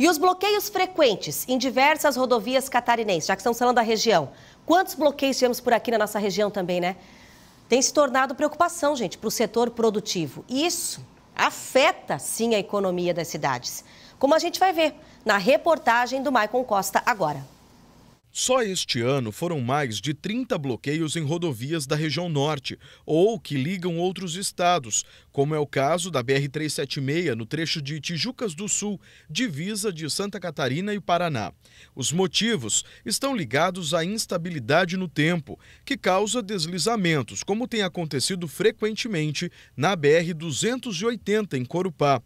E os bloqueios frequentes em diversas rodovias catarinenses, já que estamos falando da região. Quantos bloqueios tivemos por aqui na nossa região também, né? Tem se tornado preocupação, gente, para o setor produtivo. Isso afeta, sim, a economia das cidades. Como a gente vai ver na reportagem do Maicon Costa agora. Só este ano foram mais de 30 bloqueios em rodovias da região norte ou que ligam outros estados, como é o caso da BR-376 no trecho de Tijucas do Sul, divisa de Santa Catarina e Paraná. Os motivos estão ligados à instabilidade no tempo, que causa deslizamentos, como tem acontecido frequentemente na BR-280 em Corupá.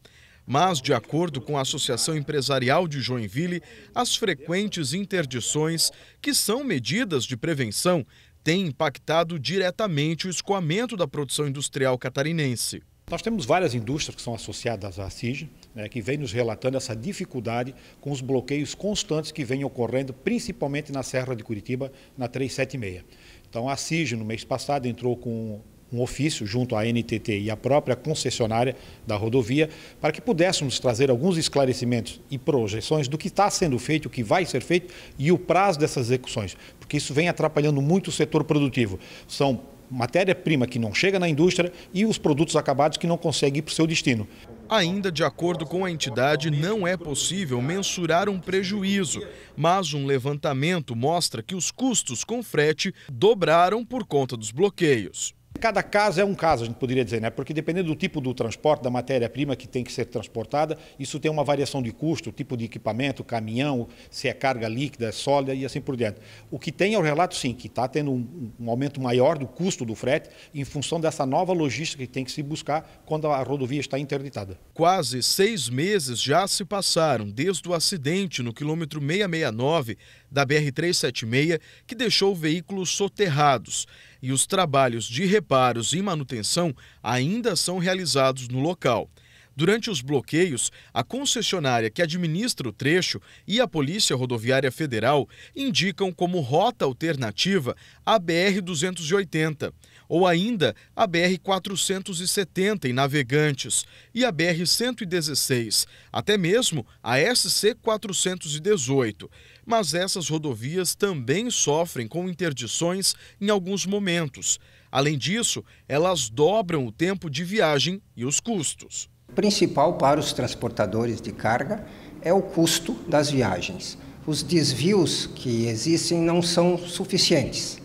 Mas, de acordo com a Associação Empresarial de Joinville, as frequentes interdições, que são medidas de prevenção, têm impactado diretamente o escoamento da produção industrial catarinense. Nós temos várias indústrias que são associadas à CIG, né, que vem nos relatando essa dificuldade com os bloqueios constantes que vêm ocorrendo, principalmente na Serra de Curitiba, na 376. Então, a CIG, no mês passado, entrou com um ofício junto à NTT e à própria concessionária da rodovia para que pudéssemos trazer alguns esclarecimentos e projeções do que está sendo feito, o que vai ser feito e o prazo dessas execuções, porque isso vem atrapalhando muito o setor produtivo. São matéria-prima que não chega na indústria e os produtos acabados que não conseguem ir para o seu destino. Ainda de acordo com a entidade, não é possível mensurar um prejuízo, mas um levantamento mostra que os custos com frete dobraram por conta dos bloqueios. Cada caso é um caso, a gente poderia dizer, né? Porque dependendo do tipo do transporte, da matéria-prima que tem que ser transportada, isso tem uma variação de custo, tipo de equipamento, caminhão, se é carga líquida, sólida e assim por diante. O que tem é o relato, sim, que está tendo um, um, aumento maior do custo do frete em função dessa nova logística que tem que se buscar quando a rodovia está interditada. Quase seis meses já se passaram desde o acidente no quilômetro 669 da BR-376, que deixou veículos soterrados e os trabalhos de reparos e manutenção ainda são realizados no local. Durante os bloqueios, a concessionária que administra o trecho e a Polícia Rodoviária Federal indicam como rota alternativa a BR-280 ou ainda a BR-470 em Navegantes e a BR-116, até mesmo a SC-418. Mas essas rodovias também sofrem com interdições em alguns momentos. Além disso, elas dobram o tempo de viagem e os custos principal para os transportadores de carga é o custo das viagens. Os desvios que existem não são suficientes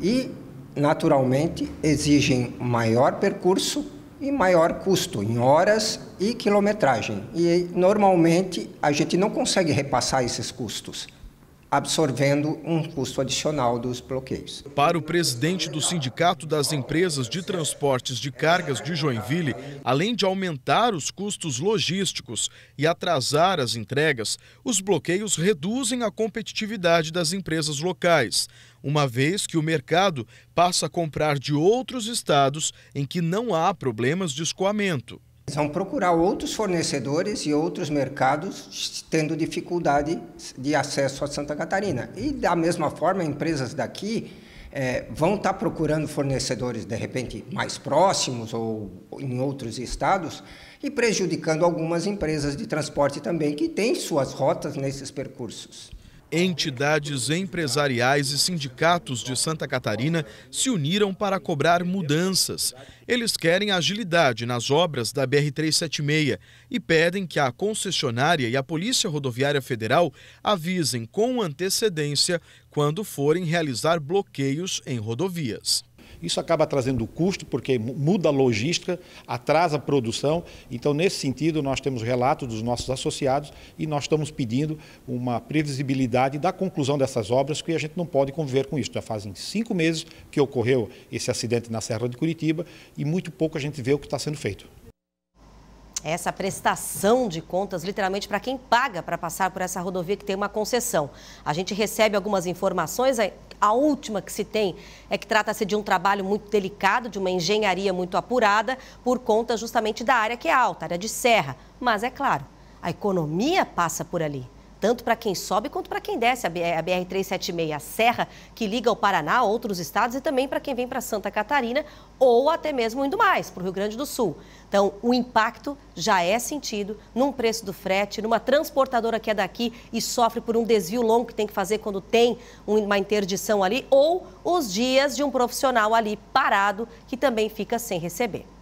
e, naturalmente, exigem maior percurso e maior custo em horas e quilometragem. E, normalmente, a gente não consegue repassar esses custos absorvendo um custo adicional dos bloqueios. Para o presidente do Sindicato das Empresas de Transportes de Cargas de Joinville, além de aumentar os custos logísticos e atrasar as entregas, os bloqueios reduzem a competitividade das empresas locais, uma vez que o mercado passa a comprar de outros estados em que não há problemas de escoamento vão procurar outros fornecedores e outros mercados tendo dificuldade de acesso a Santa Catarina. E da mesma forma, empresas daqui é, vão estar tá procurando fornecedores de repente mais próximos ou em outros estados e prejudicando algumas empresas de transporte também que têm suas rotas nesses percursos. Entidades empresariais e sindicatos de Santa Catarina se uniram para cobrar mudanças. Eles querem agilidade nas obras da BR-376 e pedem que a concessionária e a Polícia Rodoviária Federal avisem com antecedência quando forem realizar bloqueios em rodovias. Isso acaba trazendo custo, porque muda a logística, atrasa a produção. Então, nesse sentido, nós temos relatos dos nossos associados e nós estamos pedindo uma previsibilidade da conclusão dessas obras, que a gente não pode conviver com isso. Já fazem cinco meses que ocorreu esse acidente na Serra de Curitiba e muito pouco a gente vê o que está sendo feito essa prestação de contas, literalmente, para quem paga para passar por essa rodovia que tem uma concessão. A gente recebe algumas informações, é, a última que se tem é que trata-se de um trabalho muito delicado, de uma engenharia muito apurada, por conta justamente da área que é alta, área de serra. Mas, é claro, a economia passa por ali tanto para quem sobe quanto para quem desce. A BR-376, a Serra, que liga o Paraná a outros estados e também para quem vem para Santa Catarina ou até mesmo indo mais, para o Rio Grande do Sul. Então, o impacto já é sentido num preço do frete, numa transportadora que é daqui e sofre por um desvio longo que tem que fazer quando tem uma interdição ali, ou os dias de um profissional ali parado que também fica sem receber.